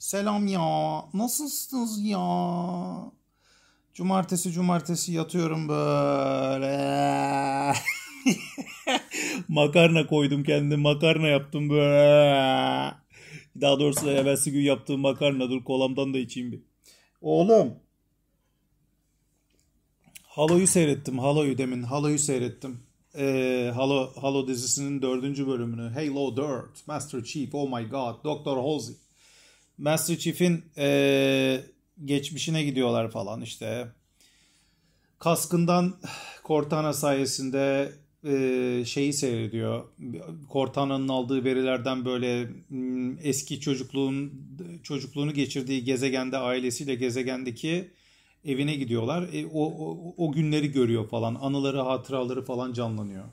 Selam ya. Nasılsınız ya? Cumartesi cumartesi yatıyorum böyle. makarna koydum kendim. Makarna yaptım böyle. Daha doğrusu da evvelsi gün yaptığım makarna. Dur kolamdan da içeyim bir. Oğlum. Halo'yu seyrettim. Halo'yu demin. Halo'yu seyrettim. Ee, Halo, Halo dizisinin dördüncü bölümünü. Halo 4. Master Chief. Oh my god. Doktor Halsey. Master Chief'in e, geçmişine gidiyorlar falan işte. Kaskından Cortana sayesinde e, şeyi seyrediyor. Cortana'nın aldığı verilerden böyle hmm, eski çocukluğun çocukluğunu geçirdiği gezegende ailesiyle gezegendeki evine gidiyorlar. E, o, o, o günleri görüyor falan. Anıları, hatıraları falan canlanıyor.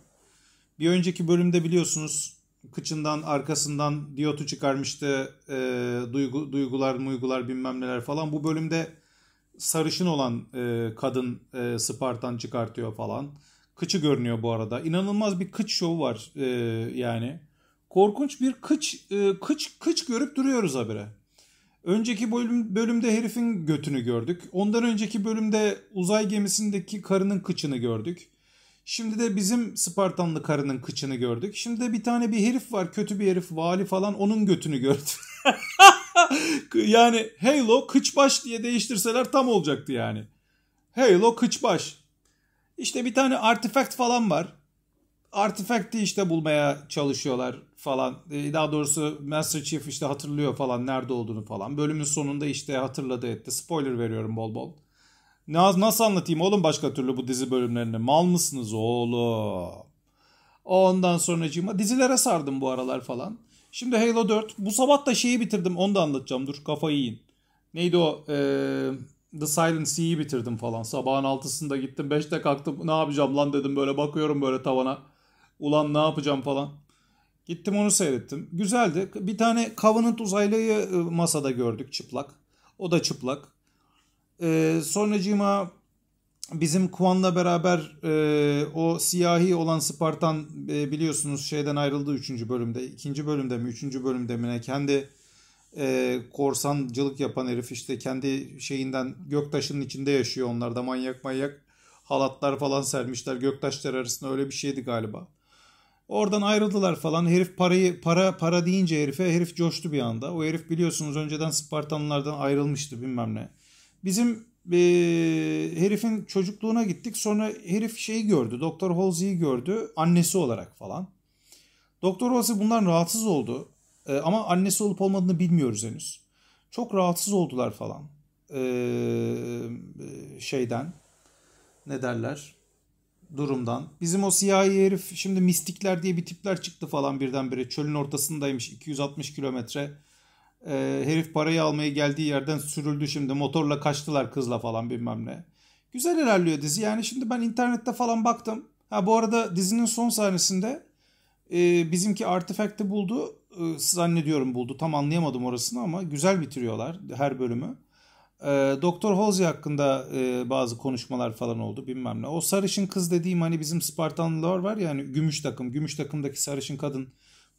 Bir önceki bölümde biliyorsunuz kıçından arkasından diyotu çıkarmıştı e, duygu, duygular muygular bilmem neler falan. Bu bölümde sarışın olan e, kadın e, Spartan çıkartıyor falan. Kıçı görünüyor bu arada. İnanılmaz bir kıç show var e, yani. Korkunç bir kıç e, kıç kıç görüp duruyoruz habire. Önceki bölüm, bölümde herifin götünü gördük. Ondan önceki bölümde uzay gemisindeki karının kıçını gördük. Şimdi de bizim Spartanlı karının kıçını gördük. Şimdi de bir tane bir herif var kötü bir herif vali falan onun götünü gördük. yani Halo kıçbaş diye değiştirseler tam olacaktı yani. Halo kıçbaş. İşte bir tane artifact falan var. Artifact'i işte bulmaya çalışıyorlar falan. E, daha doğrusu Master Chief işte hatırlıyor falan nerede olduğunu falan. Bölümün sonunda işte hatırladı etti. Spoiler veriyorum bol bol. Nasıl anlatayım oğlum başka türlü bu dizi bölümlerini? Mal mısınız oğlum? Ondan sonracığıma dizilere sardım bu aralar falan. Şimdi Halo 4. Bu sabah da şeyi bitirdim. Onu da anlatacağım. Dur kafayı yiyin. Neydi o? Ee, The Silent Sea'yi bitirdim falan. Sabahın altısında gittim. 5'te kalktım. Ne yapacağım lan dedim. Böyle bakıyorum böyle tavana. Ulan ne yapacağım falan. Gittim onu seyrettim. Güzeldi. Bir tane Covenant uzaylıyı masada gördük çıplak. O da çıplak. E, sonracığıma bizim Kuan'la beraber e, o siyahi olan Spartan e, biliyorsunuz şeyden ayrıldı 3. bölümde. 2. bölümde mi 3. bölümde mi ne kendi e, korsancılık yapan herif işte kendi şeyinden göktaşının içinde yaşıyor onlar da manyak manyak halatlar falan sermişler göktaşlar arasında öyle bir şeydi galiba. Oradan ayrıldılar falan. Herif parayı para para deyince herife herif coştu bir anda. O herif biliyorsunuz önceden Spartanlılardan ayrılmıştı bilmem ne. Bizim e, herifin çocukluğuna gittik. Sonra herif şeyi gördü. Doktor Halsey'i gördü. Annesi olarak falan. Doktor Halsey bundan rahatsız oldu. E, ama annesi olup olmadığını bilmiyoruz henüz. Çok rahatsız oldular falan. E, e şeyden. Ne derler? durumdan. Bizim o siyahi herif şimdi mistikler diye bir tipler çıktı falan birdenbire. Çölün ortasındaymış 260 kilometre e, herif parayı almaya geldiği yerden sürüldü şimdi motorla kaçtılar kızla falan bilmem ne. Güzel ilerliyor dizi yani şimdi ben internette falan baktım. Ha bu arada dizinin son sahnesinde e, bizimki artefakti buldu. E, zannediyorum buldu tam anlayamadım orasını ama güzel bitiriyorlar her bölümü. E, Doktor Halsey hakkında e, bazı konuşmalar falan oldu bilmem ne. O sarışın kız dediğim hani bizim Spartanlılar var ya hani gümüş takım. Gümüş takımdaki sarışın kadın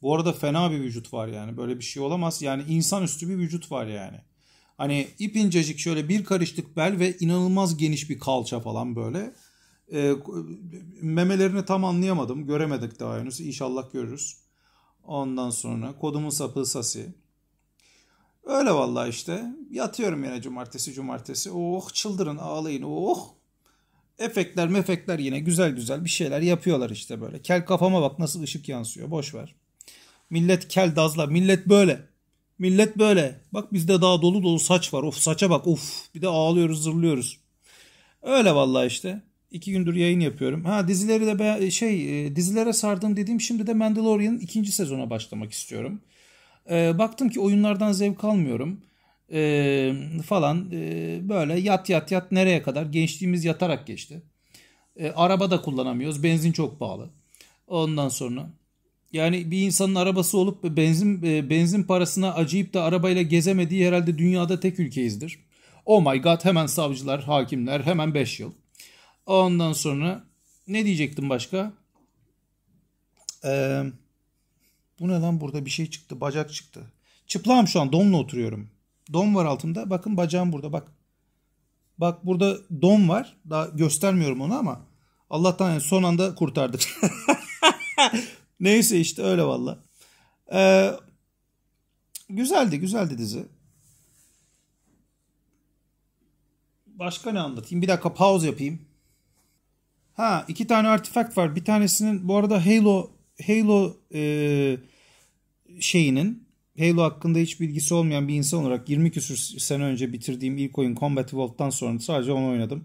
bu arada fena bir vücut var yani. Böyle bir şey olamaz. Yani insanüstü bir vücut var yani. Hani ip şöyle bir karışlık bel ve inanılmaz geniş bir kalça falan böyle. E, memelerini tam anlayamadım. Göremedik daha henüz. İnşallah görürüz. Ondan sonra kodumun sapı sasi. Öyle valla işte. Yatıyorum yine cumartesi cumartesi. Oh çıldırın ağlayın oh. Efektler mefekler yine güzel güzel bir şeyler yapıyorlar işte böyle. Kel kafama bak nasıl ışık yansıyor boş ver. Millet kel dazla. Millet böyle. Millet böyle. Bak bizde daha dolu dolu saç var. Of saça bak of. Bir de ağlıyoruz zırlıyoruz. Öyle vallahi işte. İki gündür yayın yapıyorum. Ha dizileri de be, şey e, dizilere sardım dediğim şimdi de Mandalorian'ın ikinci sezona başlamak istiyorum. E, baktım ki oyunlardan zevk almıyorum. E, falan e, böyle yat yat yat nereye kadar gençliğimiz yatarak geçti. E, araba da kullanamıyoruz. Benzin çok pahalı. Ondan sonra yani bir insanın arabası olup benzin e, benzin parasına acıyıp da arabayla gezemediği herhalde dünyada tek ülkeyizdir. Oh my god hemen savcılar, hakimler hemen 5 yıl. Ondan sonra ne diyecektim başka? Ee, bu ne lan burada bir şey çıktı bacak çıktı. Çıplağım şu an donla oturuyorum. Don var altımda bakın bacağım burada bak. Bak burada don var. Daha göstermiyorum onu ama Allah'tan yani son anda kurtardık. Neyse işte öyle valla. Ee, güzeldi güzeldi dizi. Başka ne anlatayım? Bir dakika pause yapayım. Ha iki tane artifact var. Bir tanesinin bu arada Halo Halo e, şeyinin Halo hakkında hiç bilgisi olmayan bir insan olarak 20 küsür sene önce bitirdiğim ilk oyun Combat Evolved'dan sonra sadece onu oynadım.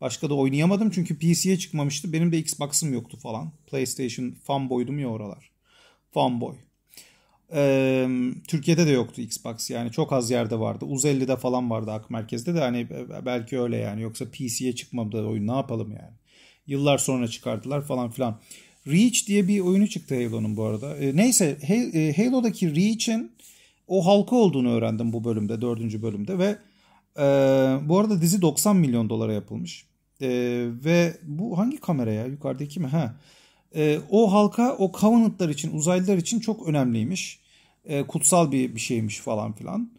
Başka da oynayamadım çünkü PC'ye çıkmamıştı. Benim de Xbox'ım yoktu falan. PlayStation fanboydum ya oralar. Fanboy. Ee, Türkiye'de de yoktu Xbox yani çok az yerde vardı. Uzelli'de falan vardı Ak Merkez'de de hani belki öyle yani. Yoksa PC'ye çıkmadı oyun ne yapalım yani. Yıllar sonra çıkardılar falan filan. Reach diye bir oyunu çıktı Halo'nun bu arada. E, neyse Halo'daki Reach'in o halka olduğunu öğrendim bu bölümde, dördüncü bölümde ve e, bu arada dizi 90 milyon dolara yapılmış. E, ve bu hangi kamera ya? Yukarıdaki mi? Ha. E, o halka o Covenant'lar için, uzaylılar için çok önemliymiş. E, kutsal bir, bir şeymiş falan filan.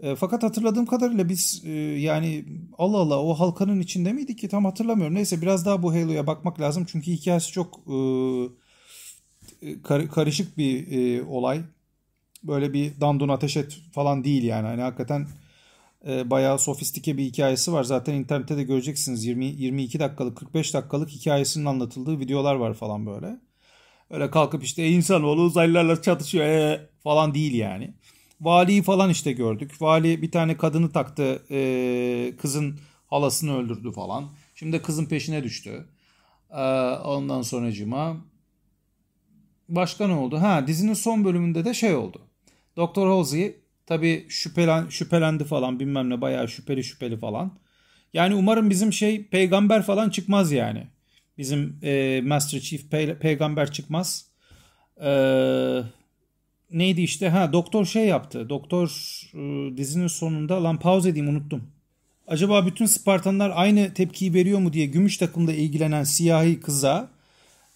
E, fakat hatırladığım kadarıyla biz e, yani Allah Allah o halkanın içinde miydik ki tam hatırlamıyorum. Neyse biraz daha bu Halo'ya bakmak lazım. Çünkü hikayesi çok e, e kar, karışık bir e, olay. Böyle bir dandun ateş et falan değil yani. Hani hakikaten ee, bayağı sofistike bir hikayesi var. Zaten internette de göreceksiniz 20 22 dakikalık 45 dakikalık hikayesinin anlatıldığı videolar var falan böyle. Öyle kalkıp işte e, insanoğlu uzaylılarla çatışıyor ee, falan değil yani. Valiyi falan işte gördük. Vali bir tane kadını taktı e, kızın halasını öldürdü falan. Şimdi de kızın peşine düştü. E, ondan sonracıma başka ne oldu? Ha dizinin son bölümünde de şey oldu. Doktor Halsey Tabi şüphelen, şüphelendi falan bilmem ne bayağı şüpheli şüpheli falan. Yani umarım bizim şey peygamber falan çıkmaz yani. Bizim e, Master Chief pe- peygamber çıkmaz. Ee, neydi işte ha doktor şey yaptı. Doktor e, dizinin sonunda lan pause edeyim unuttum. Acaba bütün Spartanlar aynı tepkiyi veriyor mu diye gümüş takımda ilgilenen siyahi kıza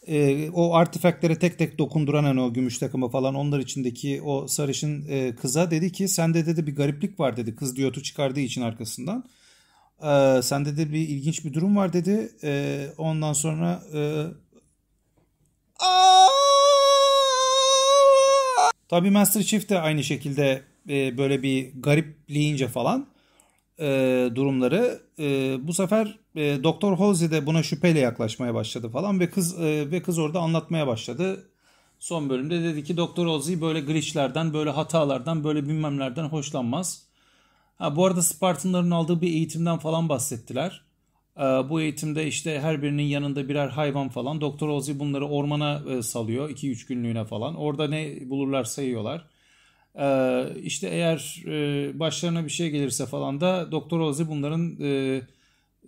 e, o artifaktlere tek tek dokunduran hani o gümüş takımı falan onlar içindeki o sarışın e, kıza dedi ki sende dedi bir gariplik var dedi kız diyotu çıkardığı için arkasından. E, sende de bir ilginç bir durum var dedi. E, ondan sonra e, Tabii Master Chief de aynı şekilde e, böyle bir garipleyince falan e, durumları. E, bu sefer e, Doktor Halsey de buna şüpheyle yaklaşmaya başladı falan ve kız e, ve kız orada anlatmaya başladı. Son bölümde dedi ki Doktor Halsey böyle glitchlerden, böyle hatalardan, böyle bilmemlerden hoşlanmaz. Ha, bu arada Spartanların aldığı bir eğitimden falan bahsettiler. E, bu eğitimde işte her birinin yanında birer hayvan falan. Doktor Halsey bunları ormana e, salıyor 2-3 günlüğüne falan. Orada ne bulurlar sayıyorlar. Ee, işte eğer e, başlarına bir şey gelirse falan da Doktor Ozi bunların e,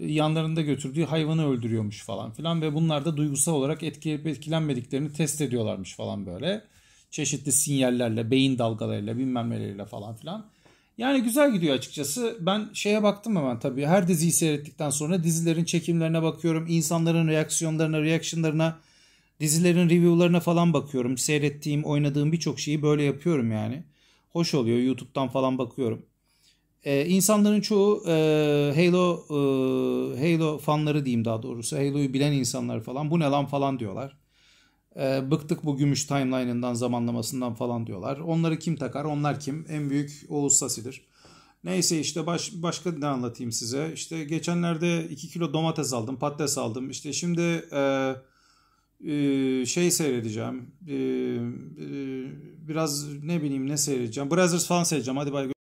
yanlarında götürdüğü hayvanı öldürüyormuş falan filan ve bunlar da duygusal olarak etkileyip etkilenmediklerini test ediyorlarmış falan böyle. Çeşitli sinyallerle, beyin dalgalarıyla bilmem neleriyle falan filan. Yani güzel gidiyor açıkçası. Ben şeye baktım hemen tabii. Her diziyi seyrettikten sonra dizilerin çekimlerine bakıyorum. insanların reaksiyonlarına, reactionlarına, dizilerin reviewlarına falan bakıyorum. Seyrettiğim, oynadığım birçok şeyi böyle yapıyorum yani hoş oluyor. YouTube'dan falan bakıyorum. Ee, insanların çoğu e, Halo e, Halo fanları diyeyim daha doğrusu. Halo'yu bilen insanlar falan bu ne lan falan diyorlar. E, bıktık bu gümüş timeline'ından zamanlamasından falan diyorlar. Onları kim takar? Onlar kim? En büyük Oğuz Sasi'dir. Neyse işte baş, başka ne anlatayım size. İşte geçenlerde 2 kilo domates aldım, patates aldım. İşte şimdi eee ee, şey seyredeceğim. Ee, e, biraz ne bileyim ne seyredeceğim. Brothers falan seyredeceğim. Hadi bay